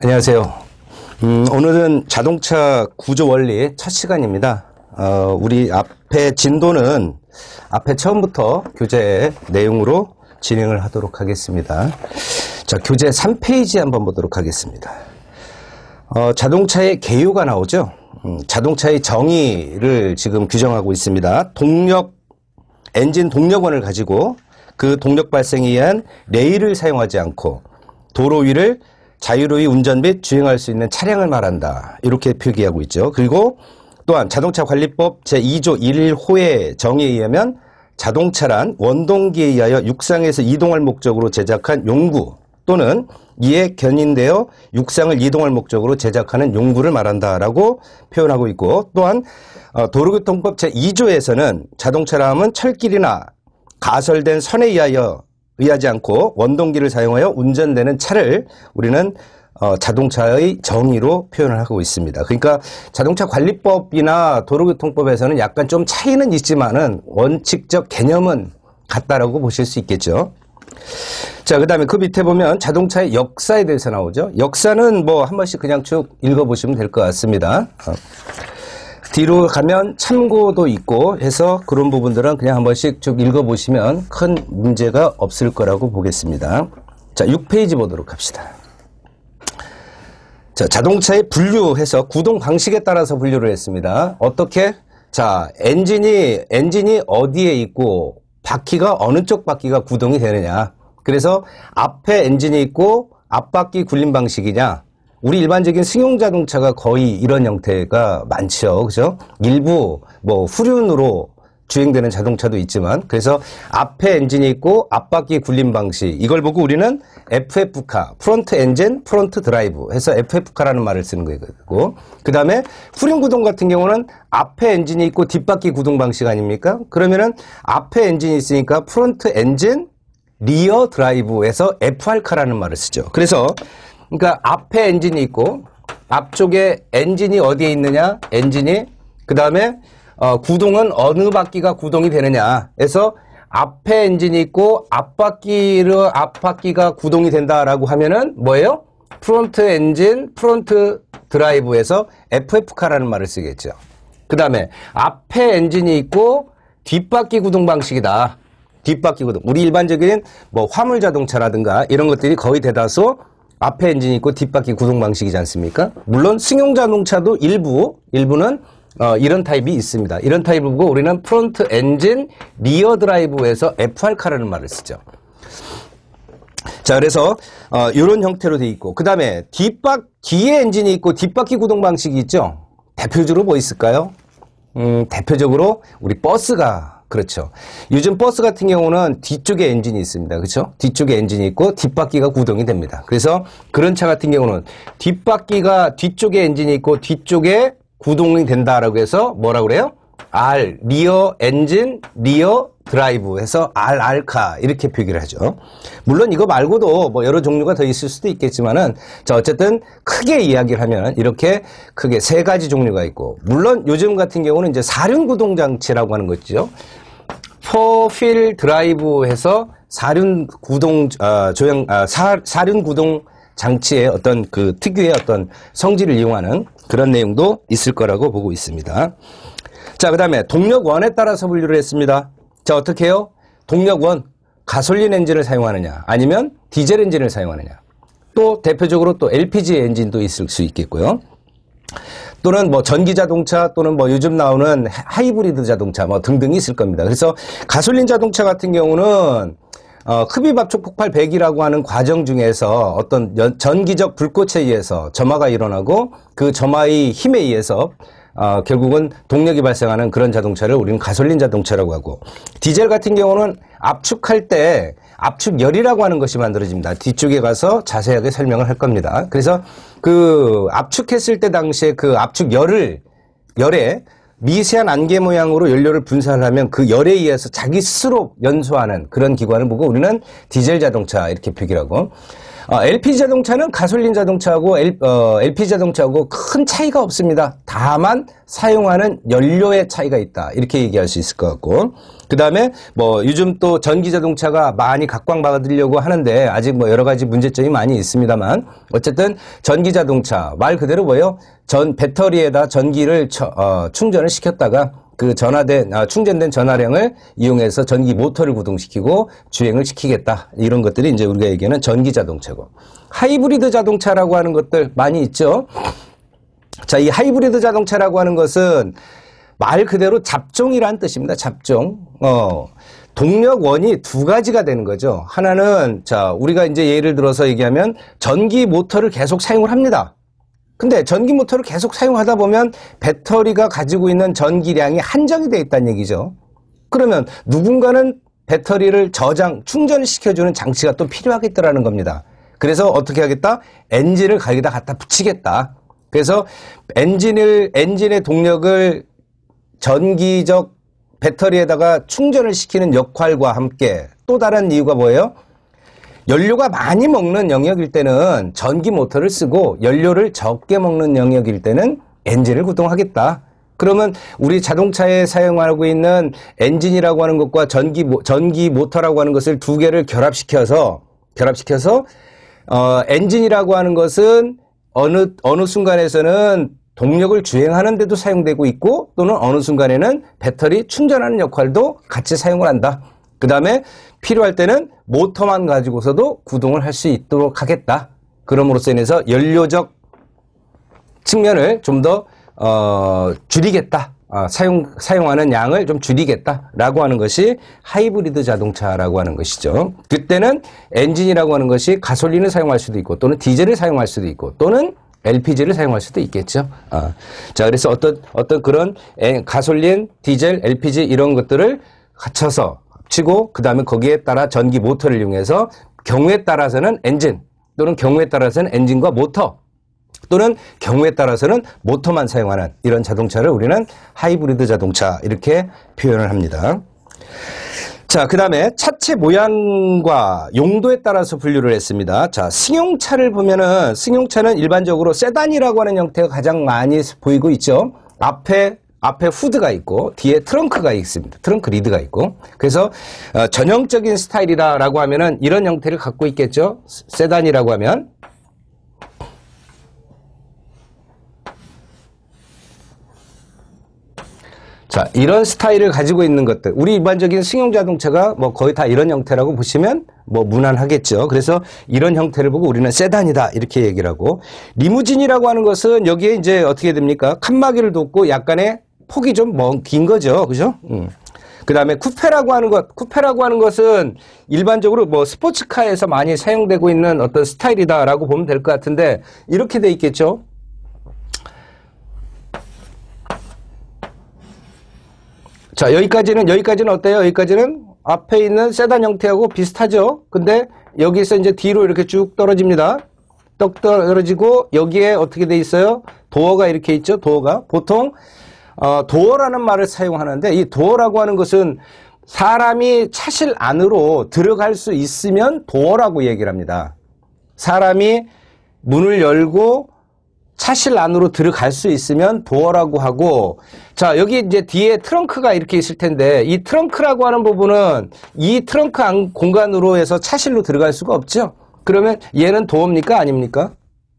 안녕하세요. 음, 오늘은 자동차 구조 원리 첫 시간입니다. 어, 우리 앞에 진도는 앞에 처음부터 교재 내용으로 진행을 하도록 하겠습니다. 자, 교재 3페이지 한번 보도록 하겠습니다. 어, 자동차의 개요가 나오죠. 음, 자동차의 정의를 지금 규정하고 있습니다. 동력, 엔진 동력원을 가지고 그 동력 발생에 의한 레일을 사용하지 않고 도로 위를 자유로이 운전 및 주행할 수 있는 차량을 말한다. 이렇게 표기하고 있죠. 그리고 또한 자동차 관리법 제2조 1호의 정의에 의하면 자동차란 원동기에 의하여 육상에서 이동할 목적으로 제작한 용구 또는 이에 견인되어 육상을 이동할 목적으로 제작하는 용구를 말한다라고 표현하고 있고 또한 어, 도로교통법 제2조에서는 자동차라 함은 철길이나 가설된 선에 의하여 의하지 않고 원동기를 사용하여 운전되는 차를 우리는 어, 자동차의 정의로 표현을 하고 있습니다. 그러니까 자동차 관리법이나 도로교통법에서는 약간 좀 차이는 있지만은 원칙적 개념은 같다라고 보실 수 있겠죠. 자, 그 다음에 그 밑에 보면 자동차의 역사에 대해서 나오죠. 역사는 뭐 한 번씩 그냥 쭉 읽어보시면 될 것 같습니다. 어. 뒤로 가면 참고도 있고 해서 그런 부분들은 그냥 한 번씩 쭉 읽어보시면 큰 문제가 없을 거라고 보겠습니다. 자, 6페이지 보도록 합시다. 자, 자동차의 분류해서 구동 방식에 따라서 분류를 했습니다. 어떻게? 자, 엔진이, 엔진이 어디에 있고, 바퀴가 어느 쪽 바퀴가 구동이 되느냐. 그래서 앞에 엔진이 있고, 앞바퀴 굴림 방식이냐, 우리 일반적인 승용 자동차가 거의 이런 형태가 많죠. 그죠? 일부 뭐 후륜으로 주행되는 자동차도 있지만 그래서 앞에 엔진이 있고 앞바퀴 굴림 방식 이걸 보고 우리는 FF카 프론트 엔진 프론트 드라이브 해서 FF카라는 말을 쓰는 거고 그 다음에 후륜 구동 같은 경우는 앞에 엔진이 있고 뒷바퀴 구동 방식 아닙니까? 그러면은 앞에 엔진이 있으니까 프론트 엔진 리어 드라이브에서 FR카라는 말을 쓰죠. 그래서 그러니까 앞에 엔진이 있고 앞쪽에 엔진이 어디에 있느냐 엔진이 그 다음에 어, 구동은 어느 바퀴가 구동이 되느냐 해서 앞에 엔진이 있고 앞바퀴로 앞바퀴가 구동이 된다라고 하면은 뭐예요? 프론트 엔진, 프론트 드라이브에서 FF카라는 말을 쓰겠죠. 그 다음에 앞에 엔진이 있고 뒷바퀴 구동 방식이다. 뒷바퀴 구동. 우리 일반적인 뭐 화물 자동차라든가 이런 것들이 거의 대다수 앞에 엔진이 있고 뒷바퀴 구동 방식이지 않습니까? 물론 승용자동차도 일부, 일부는 어, 이런 타입이 있습니다. 이런 타입을 보고 우리는 프론트 엔진 리어 드라이브에서 FR카라는 말을 쓰죠. 자 그래서 어, 이런 형태로 되어 있고 그 다음에 뒷바 뒤에 엔진이 있고 뒷바퀴 구동 방식이 있죠. 대표적으로 뭐 있을까요? 음, 대표적으로 우리 버스가 그렇죠. 요즘 버스 같은 경우는 뒤쪽에 엔진이 있습니다. 그렇죠? 뒤쪽에 엔진이 있고 뒷바퀴가 구동이 됩니다. 그래서 그런 차 같은 경우는 뒷바퀴가 뒤쪽에 엔진이 있고 뒤쪽에 구동이 된다라고 해서 뭐라 그래요? R 리어 엔진 리어 드라이브 해서 RR카 이렇게 표기를 하죠. 물론 이거 말고도 뭐 여러 종류가 더 있을 수도 있겠지만은 자 어쨌든 크게 이야기를 하면 이렇게 크게 세 가지 종류가 있고 물론 요즘 같은 경우는 이제 사륜 구동 장치라고 하는 거죠. 포휠 드라이브 해서 사륜 구동 어, 조형 아, 사, 사륜 구동 장치의 어떤 그 특유의 어떤 성질을 이용하는 그런 내용도 있을 거라고 보고 있습니다. 자, 그 다음에 동력원에 따라서 분류를 했습니다. 자, 어떻게 해요? 동력원, 가솔린 엔진을 사용하느냐, 아니면 디젤 엔진을 사용하느냐. 또 대표적으로 또 LPG 엔진도 있을 수 있겠고요. 또는 뭐 전기 자동차 또는 뭐 요즘 나오는 하이브리드 자동차 뭐 등등이 있을 겁니다. 그래서 가솔린 자동차 같은 경우는 어, 흡입압축 폭발 배기라고 하는 과정 중에서 어떤 연, 전기적 불꽃에 의해서 점화가 일어나고 그 점화의 힘에 의해서 어, 결국은 동력이 발생하는 그런 자동차를 우리는 가솔린 자동차라고 하고 디젤 같은 경우는 압축할 때 압축열이라고 하는 것이 만들어집니다. 뒤쪽에 가서 자세하게 설명을 할 겁니다. 그래서 그 압축했을 때 당시에 그 압축열을 열에 미세한 안개 모양으로 연료를 분산을 하면 그 열에 의해서 자기 스스로 연소하는 그런 기관을 보고 우리는 디젤 자동차 이렇게 표기라고 LPG 아, 자동차는 가솔린 자동차하고 L, 어, LPG 자동차하고 큰 차이가 없습니다. 다만 사용하는 연료의 차이가 있다. 이렇게 얘기할 수 있을 것 같고. 그 다음에 뭐 요즘 또 전기 자동차가 많이 각광받으려고 하는데 아직 뭐 여러 가지 문제점이 많이 있습니다만 어쨌든 전기 자동차 말 그대로 뭐예요? 전 배터리에다 전기를 처, 어, 충전을 시켰다가 그 전화된 아, 충전된 전화량을 이용해서 전기 모터를 구동시키고 주행을 시키겠다 이런 것들이 이제 우리가 얘기하는 전기 자동차고 하이브리드 자동차라고 하는 것들 많이 있죠. 자, 이 하이브리드 자동차라고 하는 것은 말 그대로 잡종이란 뜻입니다. 잡종. 어. 동력원이 두 가지가 되는 거죠. 하나는 자, 우리가 이제 예를 들어서 얘기하면 전기 모터를 계속 사용을 합니다. 근데 전기 모터를 계속 사용하다 보면 배터리가 가지고 있는 전기량이 한정이 돼 있다는 얘기죠. 그러면 누군가는 배터리를 저장, 충전시켜주는 장치가 또 필요하겠다라는 겁니다. 그래서 어떻게 하겠다? 엔진을 가게다 갖다 붙이겠다. 그래서 엔진을, 엔진의 동력을 전기적 배터리에다가 충전을 시키는 역할과 함께 또 다른 이유가 뭐예요? 연료가 많이 먹는 영역일 때는 전기 모터를 쓰고 연료를 적게 먹는 영역일 때는 엔진을 구동하겠다. 그러면 우리 자동차에 사용하고 있는 엔진이라고 하는 것과 전기 전기 모터라고 하는 것을 두 개를 결합시켜서 결합시켜서 어, 엔진이라고 하는 것은 어느 어느 순간에서는 동력을 주행하는데도 사용되고 있고 또는 어느 순간에는 배터리 충전하는 역할도 같이 사용을 한다. 그 다음에 필요할 때는 모터만 가지고서도 구동을 할 수 있도록 하겠다. 그럼으로써 인해서 연료적 측면을 좀더 어, 줄이겠다. 아, 사용, 사용하는 양을 좀 줄이겠다라고 하는 것이 하이브리드 자동차라고 하는 것이죠. 그때는 엔진이라고 하는 것이 가솔린을 사용할 수도 있고 또는 디젤을 사용할 수도 있고 또는 LPG를 사용할 수도 있겠죠. 아. 자, 그래서 어떤, 어떤 그런 가솔린, 디젤, LPG 이런 것들을 갖춰서 치고 그 다음에 거기에 따라 전기 모터를 이용해서 경우에 따라서는 엔진 또는 경우에 따라서는 엔진과 모터 또는 경우에 따라서는 모터만 사용하는 이런 자동차를 우리는 하이브리드 자동차 이렇게 표현을 합니다. 자, 그 다음에 차체 모양과 용도에 따라서 분류를 했습니다. 자, 승용차를 보면은 승용차는 일반적으로 세단이라고 하는 형태가 가장 많이 보이고 있죠. 앞에 앞에 후드가 있고 뒤에 트렁크가 있습니다. 트렁크 리드가 있고 그래서 어, 전형적인 스타일이라고 하면은 이런 형태를 갖고 있겠죠. 세단이라고 하면 자 이런 스타일을 가지고 있는 것들 우리 일반적인 승용자동차가 뭐 거의 다 이런 형태라고 보시면 뭐 무난하겠죠 그래서 이런 형태를 보고 우리는 세단이다 이렇게 얘기를 하고 리무진이라고 하는 것은 여기에 이제 어떻게 됩니까 칸막이를 돕고 약간의 폭이 좀 긴 거죠. 그죠? 음. 그 다음에 쿠페라고 하는 것, 쿠페라고 하는 것은 일반적으로 뭐 스포츠카에서 많이 사용되고 있는 어떤 스타일이다라고 보면 될 것 같은데 이렇게 돼 있겠죠. 자, 여기까지는, 여기까지는 어때요? 여기까지는 앞에 있는 세단 형태하고 비슷하죠? 근데 여기서 이제 뒤로 이렇게 쭉 떨어집니다. 떡 떨어지고 여기에 어떻게 돼 있어요? 도어가 이렇게 있죠? 도어가. 보통 어, 도어라는 말을 사용하는데 이 도어라고 하는 것은 사람이 차실 안으로 들어갈 수 있으면 도어라고 얘기를 합니다. 사람이 문을 열고 차실 안으로 들어갈 수 있으면 도어라고 하고 자 여기 이제 뒤에 트렁크가 이렇게 있을 텐데 이 트렁크라고 하는 부분은 이 트렁크 안 공간으로 해서 차실로 들어갈 수가 없죠 그러면 얘는 도어입니까 아닙니까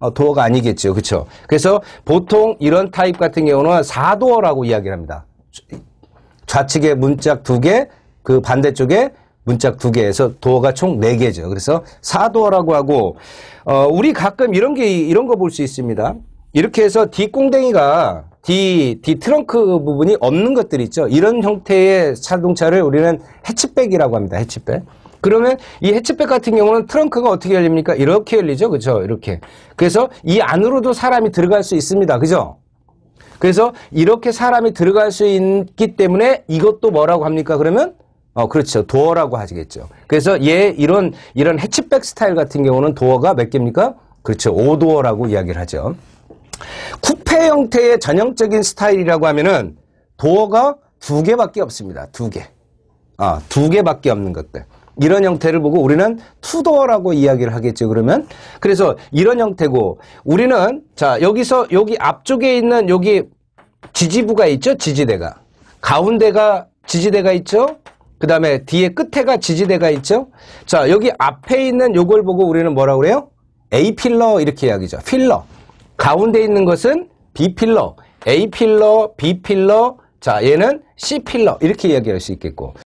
어, 도어가 아니겠죠. 그렇죠? 그래서 보통 이런 타입 같은 경우는 4도어라고 이야기를 합니다. 좌측에 문짝 2개, 그 반대쪽에 문짝 2개에서 도어가 총 4개죠. 그래서 4도어라고 하고 어, 우리 가끔 이런 게 이런 거 볼 수 있습니다. 이렇게 해서 뒷공댕이가 뒤, 뒤 트렁크 부분이 없는 것들 있죠. 이런 형태의 자동차를 우리는 해치백이라고 합니다. 해치백. 그러면 이 해치백 같은 경우는 트렁크가 어떻게 열립니까? 이렇게 열리죠. 그죠? 이렇게. 그래서 이 안으로도 사람이 들어갈 수 있습니다. 그죠? 그래서 이렇게 사람이 들어갈 수 있기 때문에 이것도 뭐라고 합니까? 그러면 어, 그렇죠. 도어라고 하시겠죠. 그래서 얘 이런 이런 해치백 스타일 같은 경우는 도어가 몇 개입니까? 그렇죠. 오도어라고 이야기를 하죠. 쿠페 형태의 전형적인 스타일이라고 하면은 도어가 두 개밖에 없습니다. 두 개. 아, 두 개밖에 없는 것들. 이런 형태를 보고 우리는 투도어라고 이야기를 하겠죠. 그러면 그래서 이런 형태고 우리는 자 여기서 여기 앞쪽에 있는 여기 지지부가 있죠. 지지대가 가운데가 지지대가 있죠. 그 다음에 뒤에 끝에가 지지대가 있죠. 자 여기 앞에 있는 요걸 보고 우리는 뭐라고 그래요? A 필러 이렇게 이야기죠. 필러 가운데 있는 것은 B 필러, A 필러, B 필러, 자 얘는 C 필러 이렇게 이야기할 수 있겠고